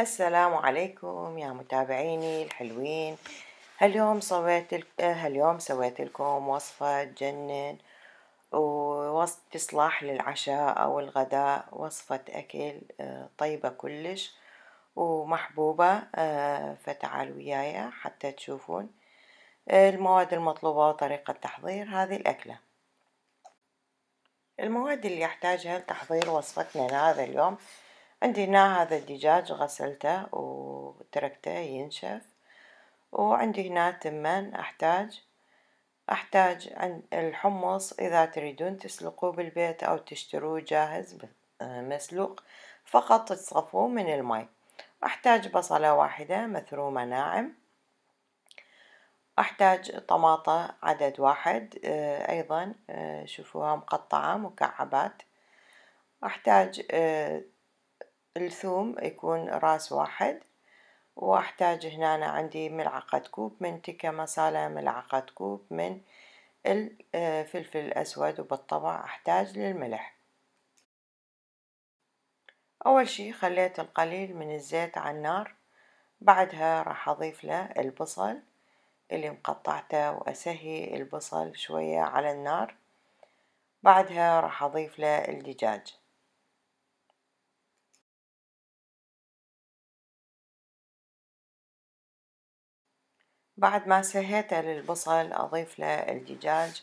السلام عليكم يا متابعيني الحلوين هاليوم سويت هاليوم سويت لكم وصفة تجنن ووصفة تصلح للعشاء أو الغداء وصفة أكل آه، طيبة كلش ومحبوبة آه، فتعالوا وياي حتى تشوفون آه، المواد المطلوبة وطريقة تحضير هذه الأكلة المواد اللي يحتاجها لتحضير وصفتنا لهذا اليوم عندي هنا هذا الدجاج غسلته وتركته ينشف وعندي هنا تمن أحتاج أحتاج الحمص إذا تريدون تسلقوه بالبيت أو تشتروه جاهز آه، مسلوق فقط تصفوه من الماء أحتاج بصلة واحدة مثرومة ناعم أحتاج طماطة عدد واحد آه، أيضا آه، شوفوها مقطعة مكعبات أحتاج الثوم يكون راس واحد واحتاج هنا أنا عندي ملعقة كوب من تكة مسالة ملعقة كوب من الفلفل آه، الأسود وبالطبع أحتاج للملح أول شي خليت القليل من الزيت على النار بعدها راح أضيف له البصل اللي مقطعته وأسهي البصل شوية على النار بعدها راح أضيف له الدجاج بعد ما سهيته للبصل أضيف له الدجاج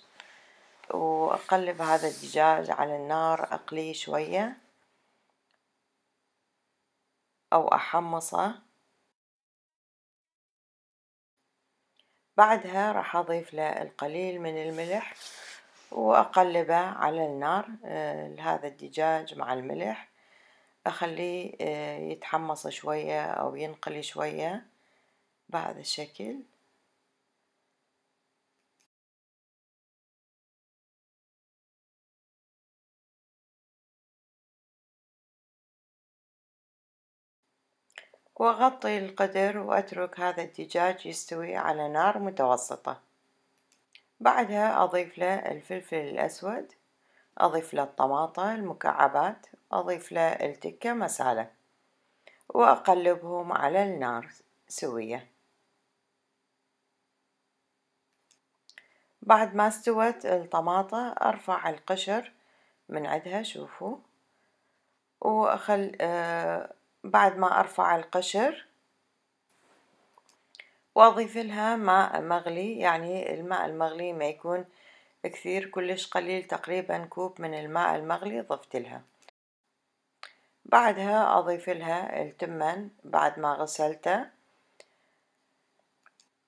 وأقلب هذا الدجاج على النار أقليه شوية أو أحمصه بعدها راح أضيف له القليل من الملح وأقلبه على النار لهذا آه، الدجاج مع الملح أخليه آه، يتحمص شوية أو ينقلي شوية بهذا الشكل وأغطي القدر وأترك هذا الدجاج يستوي على نار متوسطة بعدها أضيف له الفلفل الأسود أضيف له الطماطة المكعبات أضيف له التكة مسالة وأقلبهم على النار سوية بعد ما استوت الطماطة أرفع القشر من عدها شوفوا وأخل آه، بعد ما أرفع القشر وأضيف لها ماء مغلي يعني الماء المغلي ما يكون كثير كلش قليل تقريبا كوب من الماء المغلي ضفت لها بعدها أضيف لها التمن بعد ما غسلته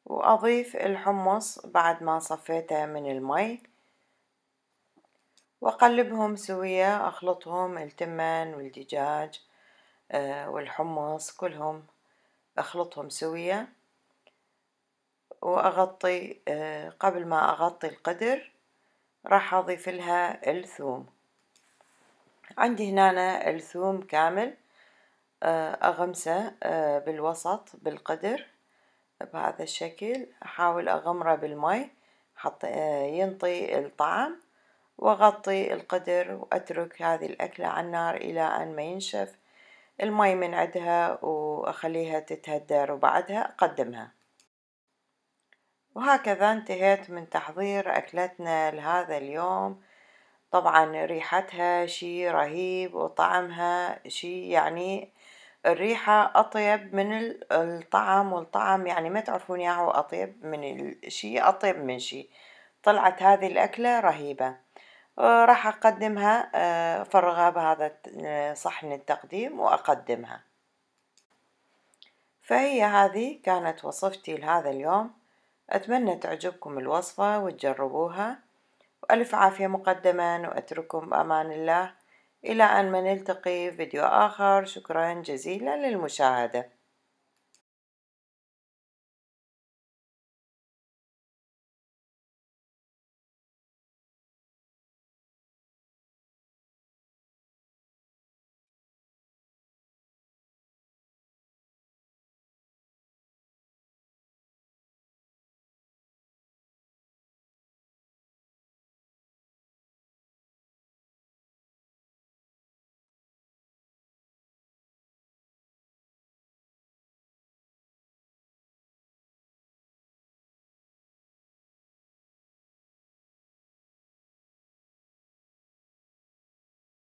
وأضيف الحمص بعد ما صفيته من المي وأقلبهم سوية أخلطهم التمن والدجاج آه، والحمص كلهم أخلطهم سويا وأغطي آه، قبل ما أغطي القدر راح أضيف لها الثوم عندي هنا الثوم كامل آه، أغمسه بالوسط بالقدر بهذا الشكل أحاول أغمره بالماء حط ينطي الطعم وأغطي القدر وأترك هذه الأكلة على النار إلى أن ما ينشف المي من عندها وأخليها تتهدر وبعدها أقدمها وهكذا انتهيت من تحضير أكلتنا لهذا اليوم طبعا ريحتها شي رهيب وطعمها شي يعني الريحة أطيب من الطعم والطعم يعني ما تعرفون ياهو أطيب من الشي أطيب من شي طلعت هذه الأكلة رهيبة راح أقدمها أفرغها آه، بهذا آه، صحن التقديم وأقدمها فهي هذه كانت وصفتي لهذا اليوم أتمنى تعجبكم الوصفة وتجربوها وألف عافية مقدما وأترككم بأمان الله إلى أن ما نلتقي فيديو آخر شكرا جزيلا للمشاهدة